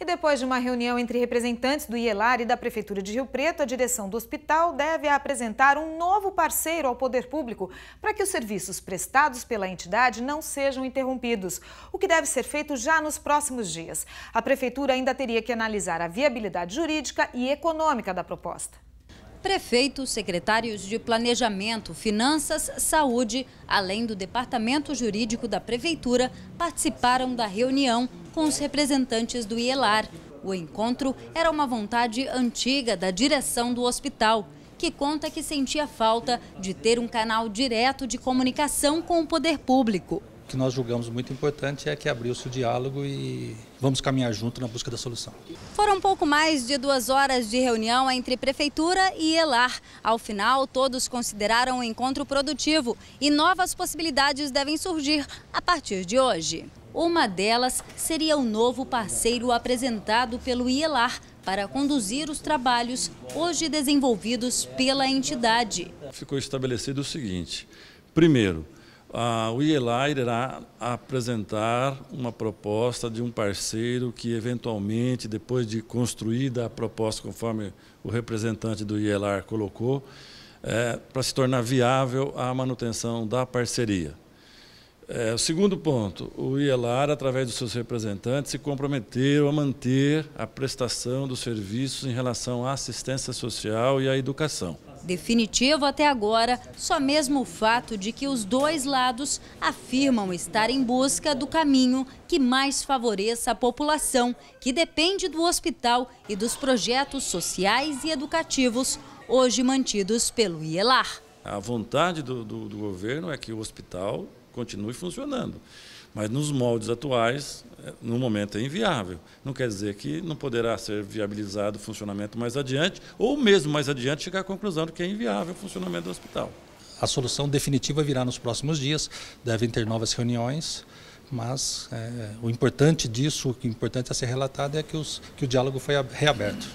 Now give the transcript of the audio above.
E depois de uma reunião entre representantes do IELAR e da Prefeitura de Rio Preto, a direção do hospital deve apresentar um novo parceiro ao poder público para que os serviços prestados pela entidade não sejam interrompidos, o que deve ser feito já nos próximos dias. A Prefeitura ainda teria que analisar a viabilidade jurídica e econômica da proposta prefeitos, secretários de Planejamento, Finanças, Saúde, além do Departamento Jurídico da Prefeitura, participaram da reunião com os representantes do IELAR. O encontro era uma vontade antiga da direção do hospital, que conta que sentia falta de ter um canal direto de comunicação com o poder público que nós julgamos muito importante é que abriu-se o diálogo e vamos caminhar junto na busca da solução. Foram pouco mais de duas horas de reunião entre Prefeitura e ELAR. Ao final, todos consideraram o encontro produtivo e novas possibilidades devem surgir a partir de hoje. Uma delas seria o novo parceiro apresentado pelo IELAR para conduzir os trabalhos hoje desenvolvidos pela entidade. Ficou estabelecido o seguinte: primeiro, o IELAR irá apresentar uma proposta de um parceiro que, eventualmente, depois de construída a proposta, conforme o representante do IELAR colocou, é, para se tornar viável a manutenção da parceria. É, o segundo ponto, o IELAR, através dos seus representantes, se comprometeram a manter a prestação dos serviços em relação à assistência social e à educação. Definitivo até agora, só mesmo o fato de que os dois lados afirmam estar em busca do caminho que mais favoreça a população, que depende do hospital e dos projetos sociais e educativos hoje mantidos pelo IELAR a vontade do, do, do governo é que o hospital continue funcionando. Mas nos moldes atuais, eh, no momento é inviável. Não quer dizer que não poderá ser viabilizado o funcionamento mais adiante, ou mesmo mais adiante chegar à conclusão de que é inviável o funcionamento do hospital. A solução definitiva virá nos próximos dias, devem ter novas reuniões, mas é, o importante disso, o é importante a ser relatado é que, os, que o diálogo foi reaberto.